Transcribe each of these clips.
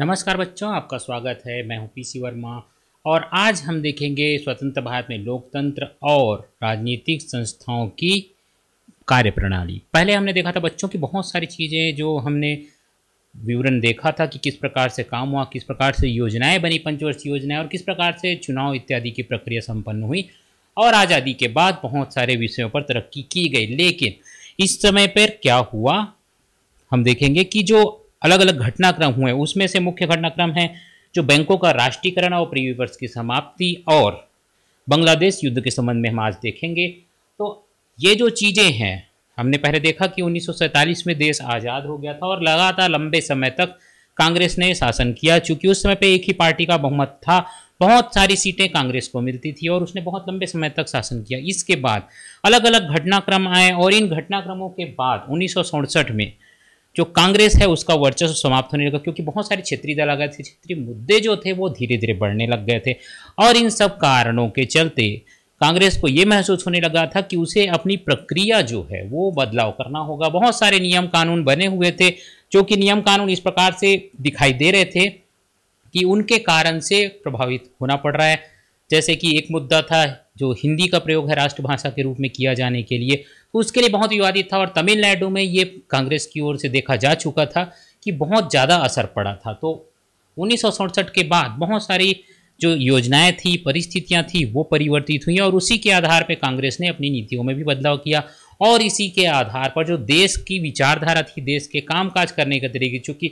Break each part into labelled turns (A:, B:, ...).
A: नमस्कार बच्चों आपका स्वागत है मैं हूं पीसी वर्मा और आज हम देखेंगे स्वतंत्र भारत में लोकतंत्र और राजनीतिक संस्थाओं की कार्यप्रणाली पहले हमने देखा था बच्चों की बहुत सारी चीज़ें जो हमने विवरण देखा था कि किस प्रकार से काम हुआ किस प्रकार से योजनाएं बनी पंचवर्षीय योजनाएं और किस प्रकार से चुनाव इत्यादि की प्रक्रिया संपन्न हुई और आज़ादी के बाद बहुत सारे विषयों पर तरक्की की गई लेकिन इस समय पर क्या हुआ हम देखेंगे कि जो अलग अलग घटनाक्रम हुए उसमें से मुख्य घटनाक्रम है जो बैंकों का राष्ट्रीयकरण और प्रीविवर्स की समाप्ति और बांग्लादेश युद्ध के संबंध में हम आज देखेंगे तो ये जो चीज़ें हैं हमने पहले देखा कि उन्नीस में देश आज़ाद हो गया था और लगातार लंबे समय तक कांग्रेस ने शासन किया चूंकि उस समय पे एक ही पार्टी का बहुमत था बहुत सारी सीटें कांग्रेस को मिलती थी और उसने बहुत लंबे समय तक शासन किया इसके बाद अलग अलग घटनाक्रम आए और इन घटनाक्रमों के बाद उन्नीस में जो कांग्रेस है उसका वर्चस्व समाप्त होने लगा क्योंकि बहुत सारे क्षेत्रीय दल आ गए थे क्षेत्रीय मुद्दे जो थे वो धीरे धीरे बढ़ने लग गए थे और इन सब कारणों के चलते कांग्रेस को ये महसूस होने लगा था कि उसे अपनी प्रक्रिया जो है वो बदलाव करना होगा बहुत सारे नियम कानून बने हुए थे जो कि नियम कानून इस प्रकार से दिखाई दे रहे थे कि उनके कारण से प्रभावित होना पड़ रहा है जैसे कि एक मुद्दा था जो हिंदी का प्रयोग है राष्ट्रभाषा के रूप में किया जाने के लिए तो उसके लिए बहुत विवादित था और तमिलनाडु में ये कांग्रेस की ओर से देखा जा चुका था कि बहुत ज़्यादा असर पड़ा था तो उन्नीस के बाद बहुत सारी जो योजनाएं थी परिस्थितियां थी वो परिवर्तित हुई और उसी के आधार पर कांग्रेस ने अपनी नीतियों में भी बदलाव किया और इसी के आधार पर जो देश की विचारधारा थी देश के कामकाज करने का तरीके चूँकि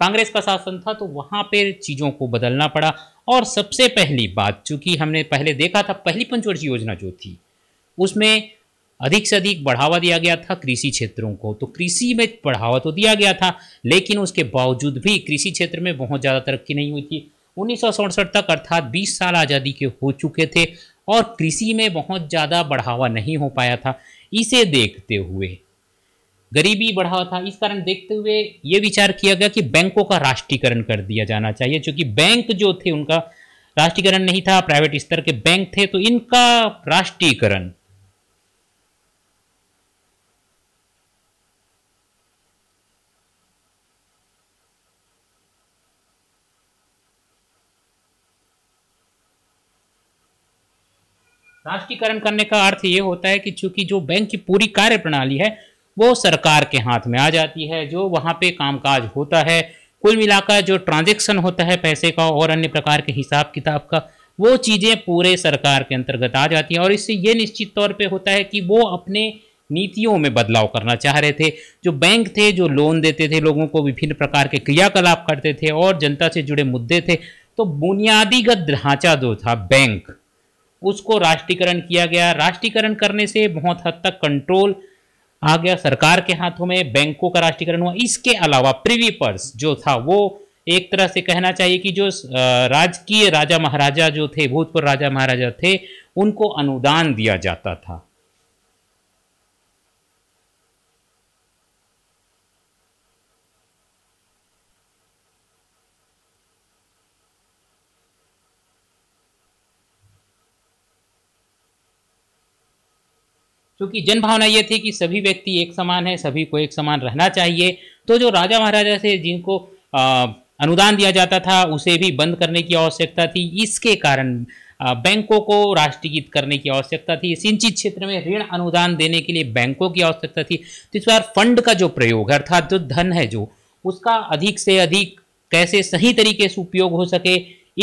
A: कांग्रेस का शासन था तो वहाँ पर चीज़ों को बदलना पड़ा और सबसे पहली बात चूंकि हमने पहले देखा था पहली पंचवर्षीय योजना जो थी उसमें अधिक से अधिक बढ़ावा दिया गया था कृषि क्षेत्रों को तो कृषि में बढ़ावा तो दिया गया था लेकिन उसके बावजूद भी कृषि क्षेत्र में बहुत ज़्यादा तरक्की नहीं हुई थी उन्नीस तक अर्थात 20 साल आज़ादी के हो चुके थे और कृषि में बहुत ज़्यादा बढ़ावा नहीं हो पाया था इसे देखते हुए गरीबी बढ़ा था इस कारण देखते हुए ये विचार किया गया कि बैंकों का राष्ट्रीयकरण कर दिया जाना चाहिए क्योंकि बैंक जो थे उनका राष्ट्रीयकरण नहीं था प्राइवेट स्तर के बैंक थे तो इनका राष्ट्रीयकरण राष्ट्रीयकरण करने का अर्थ यह होता है कि चूंकि जो बैंक की पूरी कार्य प्रणाली है वो सरकार के हाथ में आ जाती है जो वहाँ पे कामकाज होता है कुल मिलाकर जो ट्रांजेक्शन होता है पैसे का और अन्य प्रकार के हिसाब किताब का वो चीज़ें पूरे सरकार के अंतर्गत आ जाती हैं और इससे ये निश्चित तौर पे होता है कि वो अपने नीतियों में बदलाव करना चाह रहे थे जो बैंक थे जो लोन देते थे लोगों को विभिन्न प्रकार के क्रियाकलाप करते थे और जनता से जुड़े मुद्दे थे तो बुनियादीगत ढांचा जो था बैंक उसको राष्ट्रीयकरण किया गया राष्ट्रीयकरण करने से बहुत हद तक कंट्रोल आ गया सरकार के हाथों में बैंकों का राष्ट्रीयकरण हुआ इसके अलावा प्रिवी पर्स जो था वो एक तरह से कहना चाहिए कि जो राजकीय राजा महाराजा जो थे भूतपूर्व राजा महाराजा थे उनको अनुदान दिया जाता था क्योंकि जन भावना ये थी कि सभी व्यक्ति एक समान है सभी को एक समान रहना चाहिए तो जो राजा महाराजा से जिनको आ, अनुदान दिया जाता था उसे भी बंद करने की आवश्यकता थी इसके कारण बैंकों को राष्ट्रीयकृत करने की आवश्यकता थी सिंचित क्षेत्र में ऋण अनुदान देने के लिए बैंकों की आवश्यकता थी तो इस बार फंड का जो प्रयोग अर्थात जो धन है जो उसका अधिक से अधिक कैसे सही तरीके से उपयोग हो सके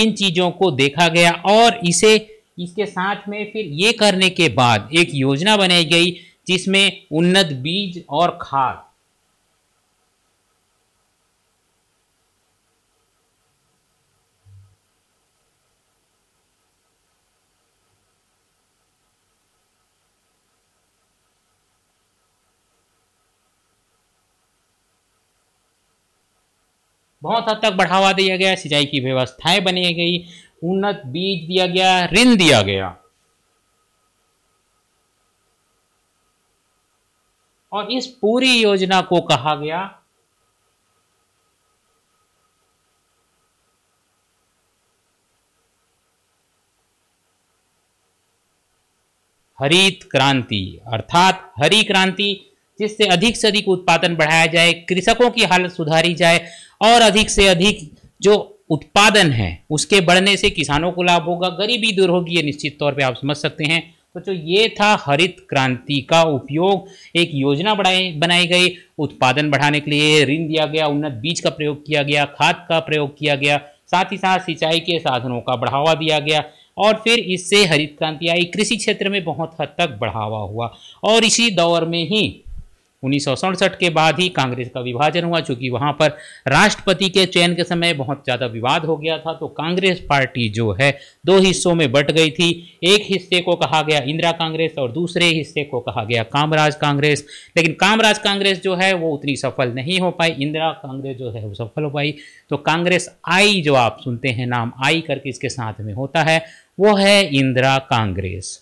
A: इन चीज़ों को देखा गया और इसे इसके साथ में फिर ये करने के बाद एक योजना बनाई गई जिसमें उन्नत बीज और खाद बहुत हद तक बढ़ावा दिया गया सिंचाई की व्यवस्थाएं बनाई गई उन्नत बीज दिया गया ऋण दिया गया और इस पूरी योजना को कहा गया हरित क्रांति अर्थात हरी क्रांति जिससे अधिक से अधिक उत्पादन बढ़ाया जाए कृषकों की हालत सुधारी जाए और अधिक से अधिक जो उत्पादन है उसके बढ़ने से किसानों को लाभ होगा गरीबी दूर होगी ये निश्चित तौर पे आप समझ सकते हैं तो तो ये था हरित क्रांति का उपयोग एक योजना बढ़ाई बनाई गई उत्पादन बढ़ाने के लिए ऋण दिया गया उन्नत बीज का प्रयोग किया गया खाद का प्रयोग किया गया साथ ही साथ सिंचाई के साधनों का बढ़ावा दिया गया और फिर इससे हरित क्रांति आई कृषि क्षेत्र में बहुत हद तक बढ़ावा हुआ और इसी दौर में ही उन्नीस के बाद ही कांग्रेस का विभाजन हुआ चूंकि वहाँ पर राष्ट्रपति के चयन के समय बहुत ज़्यादा विवाद हो गया था तो कांग्रेस पार्टी जो है दो हिस्सों में बट गई थी एक हिस्से को कहा गया इंदिरा कांग्रेस और दूसरे हिस्से को कहा गया कामराज कांग्रेस लेकिन कामराज कांग्रेस जो है वो उतनी सफल नहीं हो पाई इंदिरा कांग्रेस जो है वो सफल हो पाई तो कांग्रेस आई जो आप सुनते हैं नाम आई करके इसके साथ में होता है वो है इंदिरा कांग्रेस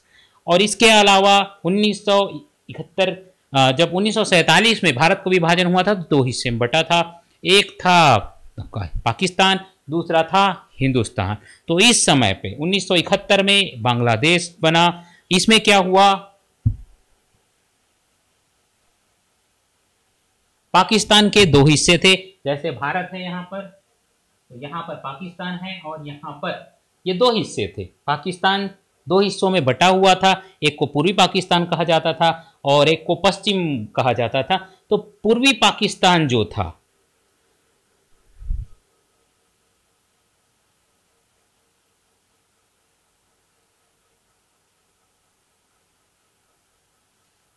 A: और इसके अलावा उन्नीस इकहत्तर जब उन्नीस में भारत को विभाजन हुआ था तो दो हिस्से में बटा था एक था पाकिस्तान दूसरा था हिंदुस्तान तो इस समय पे 1971 में बांग्लादेश बना इसमें क्या हुआ पाकिस्तान के दो हिस्से थे जैसे भारत है यहां पर तो यहां पर पाकिस्तान है और यहां पर ये दो हिस्से थे पाकिस्तान दो हिस्सों में बटा हुआ था एक को पूर्वी पाकिस्तान कहा जाता था और एक को पश्चिम कहा जाता था तो पूर्वी पाकिस्तान जो था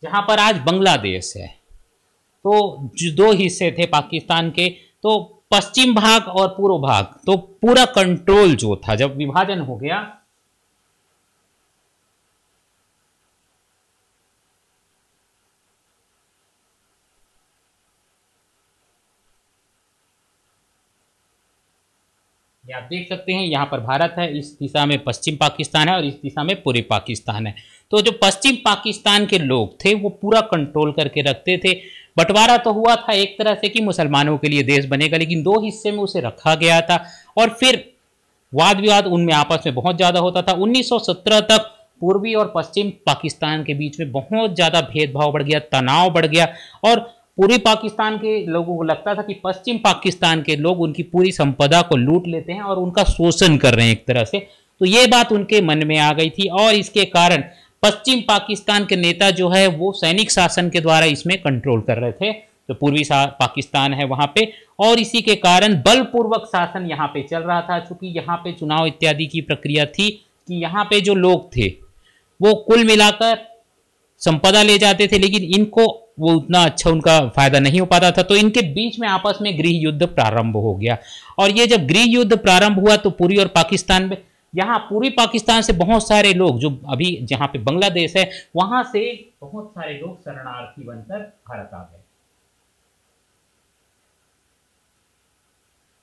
A: जहां पर आज बांग्लादेश है तो दो हिस्से थे पाकिस्तान के तो पश्चिम भाग और पूर्व भाग तो पूरा कंट्रोल जो था जब विभाजन हो गया आप देख सकते हैं यहाँ पर भारत है इस दिशा में पश्चिम पाकिस्तान है और इस दिशा में पूरे पाकिस्तान है तो जो पश्चिम पाकिस्तान के लोग थे वो पूरा कंट्रोल करके रखते थे बंटवारा तो हुआ था एक तरह से कि मुसलमानों के लिए देश बनेगा लेकिन दो हिस्से में उसे रखा गया था और फिर वाद विवाद उनमें आपस में बहुत ज़्यादा होता था 1917 तक पूर्वी और पश्चिम पाकिस्तान के बीच में बहुत ज़्यादा भेदभाव बढ़ गया तनाव बढ़ गया और पूरी पाकिस्तान के लोगों को लगता था कि पश्चिम पाकिस्तान के लोग उनकी पूरी संपदा को लूट लेते हैं और उनका शोषण कर रहे हैं एक तरह से तो ये बात उनके मन में आ गई थी और इसके कारण पश्चिम पाकिस्तान के नेता जो है वो सैनिक शासन के द्वारा इसमें कंट्रोल कर रहे थे तो पूर्वी पाकिस्तान है वहाँ पे और इसी के कारण बलपूर्वक शासन यहाँ पे चल रहा था चूंकि यहाँ पे चुनाव इत्यादि की प्रक्रिया थी कि यहाँ पे जो लोग थे वो कुल मिलाकर संपदा ले जाते थे लेकिन इनको वो उतना अच्छा उनका फायदा नहीं हो पाता था तो इनके बीच में आपस में गृह युद्ध प्रारंभ हो गया और ये जब गृह युद्ध प्रारंभ हुआ तो पूरी और पाकिस्तान में यहाँ पूरी पाकिस्तान से बहुत सारे लोग जो अभी जहाँ पे बांग्लादेश है वहां से बहुत सारे लोग शरणार्थी बनकर भारत आ गए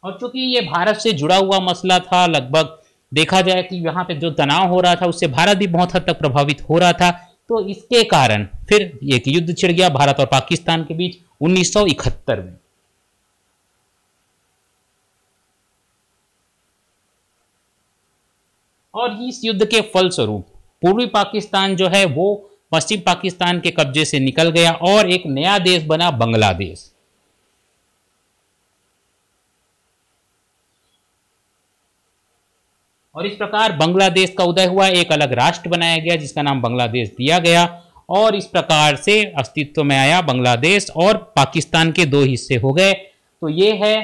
A: और चूंकि ये भारत से जुड़ा हुआ मसला था लगभग देखा जाए कि यहाँ पे जो तनाव हो रहा था उससे भारत भी बहुत हद तक प्रभावित हो रहा था तो इसके कारण फिर एक युद्ध छिड़ गया भारत और पाकिस्तान के बीच 1971 में और इस युद्ध के फलस्वरूप पूर्वी पाकिस्तान जो है वो पश्चिम पाकिस्तान के कब्जे से निकल गया और एक नया देश बना बांग्लादेश और इस प्रकार बांग्लादेश का उदय हुआ एक अलग राष्ट्र बनाया गया जिसका नाम बांग्लादेश दिया गया और इस प्रकार से अस्तित्व में आया बांग्लादेश और पाकिस्तान के दो हिस्से हो गए तो ये है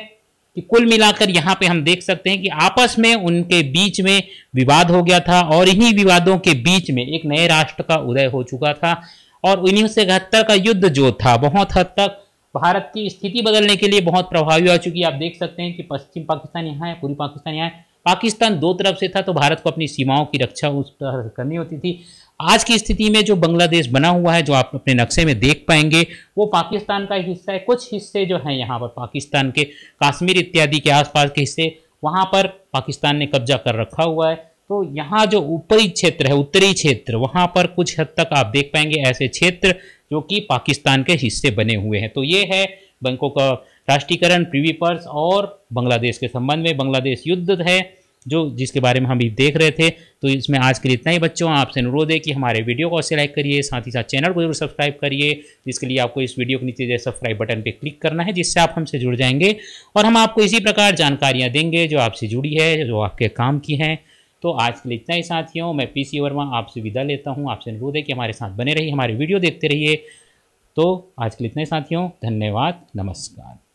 A: कि कुल मिलाकर यहाँ पे हम देख सकते हैं कि आपस में उनके बीच में विवाद हो गया था और इन्हीं विवादों के बीच में एक नए राष्ट्र का उदय हो चुका था और उन्नीस सौ इकहत्तर का युद्ध जो था बहुत हद तक भारत की स्थिति बदलने के लिए बहुत प्रभावी हो चुकी है आप देख सकते हैं कि पश्चिम पाकिस्तान यहाँ है पूर्वी पाकिस्तान यहाँ है पाकिस्तान दो तरफ से था तो भारत को अपनी सीमाओं की रक्षा उस तरह से करनी होती थी आज की स्थिति में जो बांग्लादेश बना हुआ है जो आप अपने नक्शे में देख पाएंगे वो पाकिस्तान का हिस्सा है कुछ हिस्से जो हैं यहाँ पर पाकिस्तान के काश्मीर इत्यादि के आसपास के हिस्से वहाँ पर पाकिस्तान ने कब्जा कर रखा हुआ है तो यहाँ जो ऊपरी क्षेत्र है उत्तरी क्षेत्र वहाँ पर कुछ हद तक आप देख पाएंगे ऐसे क्षेत्र जो कि पाकिस्तान के हिस्से बने हुए हैं तो ये है बैंकों का राष्ट्रीयकरण प्रीवी पर्स और बांग्लादेश के संबंध में बांग्लादेश युद्ध है जो जिसके बारे में हम भी देख रहे थे तो इसमें आज के लिए इतना ही बच्चों आपसे अनुरोध है कि हमारे वीडियो को अवश्य लाइक करिए साथ ही साथ चैनल को जरूर सब्सक्राइब करिए जिसके लिए आपको इस वीडियो के नीचे सब्सक्राइब बटन पर क्लिक करना है जिससे आप हमसे जुड़ जाएंगे और हम आपको इसी प्रकार जानकारियाँ देंगे जो आपसे जुड़ी है जो आपके काम की हैं तो आज के लिए इतना ही साथियों मैं सी वर्मा आपसे विदा लेता हूँ आपसे अनुरोध है कि हमारे साथ बने रहिए हमारे वीडियो देखते रहिए तो आज के लिए इतने ही साथियों धन्यवाद नमस्कार